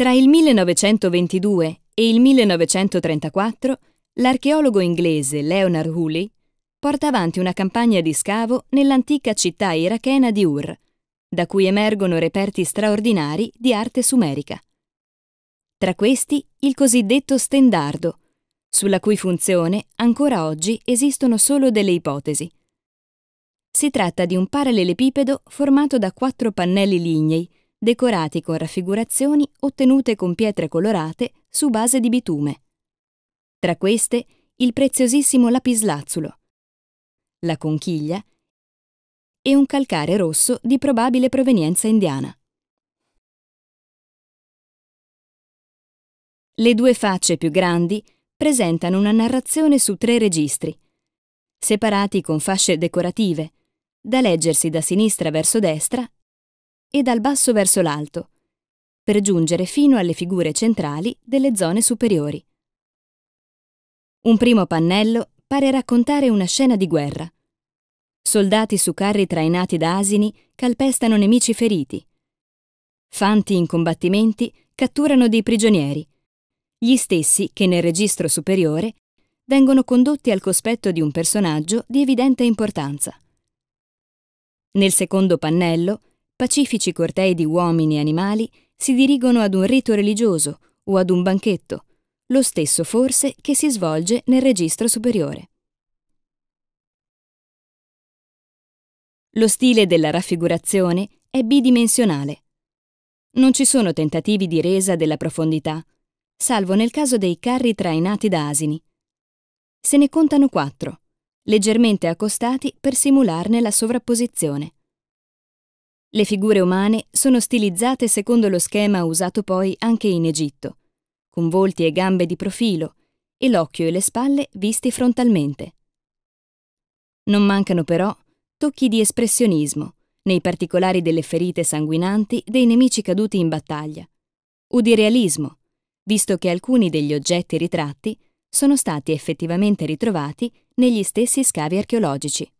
Tra il 1922 e il 1934 l'archeologo inglese Leonard Hooley porta avanti una campagna di scavo nell'antica città irachena di Ur, da cui emergono reperti straordinari di arte sumerica. Tra questi il cosiddetto stendardo, sulla cui funzione ancora oggi esistono solo delle ipotesi. Si tratta di un parallelepipedo formato da quattro pannelli lignei decorati con raffigurazioni ottenute con pietre colorate su base di bitume. Tra queste il preziosissimo lapislazzulo, la conchiglia e un calcare rosso di probabile provenienza indiana. Le due facce più grandi presentano una narrazione su tre registri, separati con fasce decorative, da leggersi da sinistra verso destra e dal basso verso l'alto, per giungere fino alle figure centrali delle zone superiori. Un primo pannello pare raccontare una scena di guerra. Soldati su carri trainati da asini calpestano nemici feriti. Fanti in combattimenti catturano dei prigionieri, gli stessi che nel registro superiore vengono condotti al cospetto di un personaggio di evidente importanza. Nel secondo pannello pacifici cortei di uomini e animali si dirigono ad un rito religioso o ad un banchetto, lo stesso forse che si svolge nel registro superiore. Lo stile della raffigurazione è bidimensionale. Non ci sono tentativi di resa della profondità, salvo nel caso dei carri trainati da asini. Se ne contano quattro, leggermente accostati per simularne la sovrapposizione. Le figure umane sono stilizzate secondo lo schema usato poi anche in Egitto, con volti e gambe di profilo e l'occhio e le spalle visti frontalmente. Non mancano però tocchi di espressionismo nei particolari delle ferite sanguinanti dei nemici caduti in battaglia, o di realismo, visto che alcuni degli oggetti ritratti sono stati effettivamente ritrovati negli stessi scavi archeologici.